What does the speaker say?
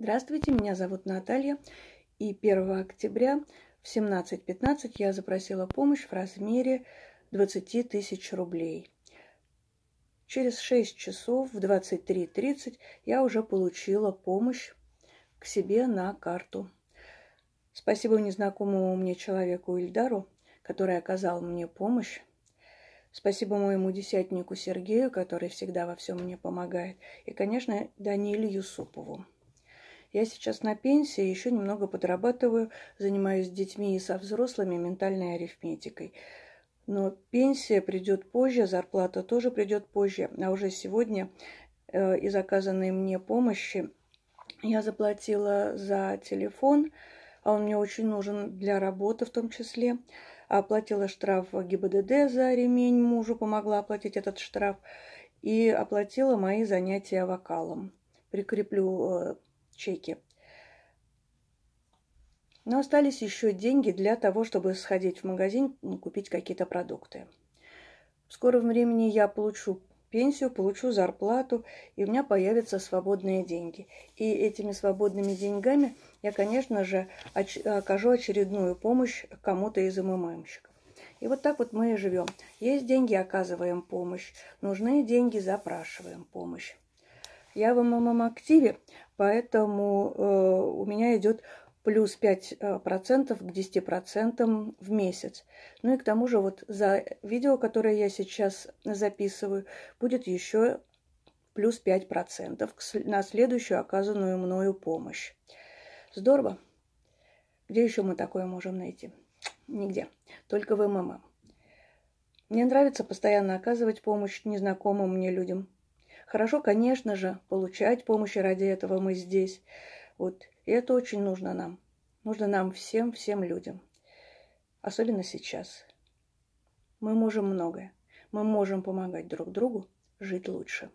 Здравствуйте, меня зовут Наталья, и 1 октября в 17.15 я запросила помощь в размере 20 тысяч рублей. Через 6 часов в 23.30 я уже получила помощь к себе на карту. Спасибо незнакомому мне человеку Ильдару, который оказал мне помощь. Спасибо моему десятнику Сергею, который всегда во всем мне помогает. И, конечно, Даниле Юсупову. Я сейчас на пенсии, еще немного подрабатываю, занимаюсь с детьми и со взрослыми ментальной арифметикой. Но пенсия придет позже, зарплата тоже придет позже. А уже сегодня э, из оказанной мне помощи я заплатила за телефон, а он мне очень нужен для работы в том числе. Оплатила штраф ГИБДД за ремень мужу, помогла оплатить этот штраф и оплатила мои занятия вокалом. Прикреплю э, чеки. Но остались еще деньги для того, чтобы сходить в магазин, купить какие-то продукты. В скором времени я получу пенсию, получу зарплату, и у меня появятся свободные деньги. И этими свободными деньгами я, конечно же, оч- окажу очередную помощь кому-то из МММщиков. И вот так вот мы и живем. Есть деньги, оказываем помощь. Нужны деньги, запрашиваем помощь. Я в МММ-активе Поэтому э, у меня идет плюс 5% э, к 10% в месяц. Ну и к тому же вот за видео, которое я сейчас записываю, будет еще плюс 5% на следующую оказанную мною помощь. Здорово. Где еще мы такое можем найти? Нигде. Только в МММ. Мне нравится постоянно оказывать помощь незнакомым мне людям – Хорошо, конечно же, получать помощь, ради этого мы здесь. Вот. И это очень нужно нам. Нужно нам всем, всем людям. Особенно сейчас. Мы можем многое. Мы можем помогать друг другу жить лучше.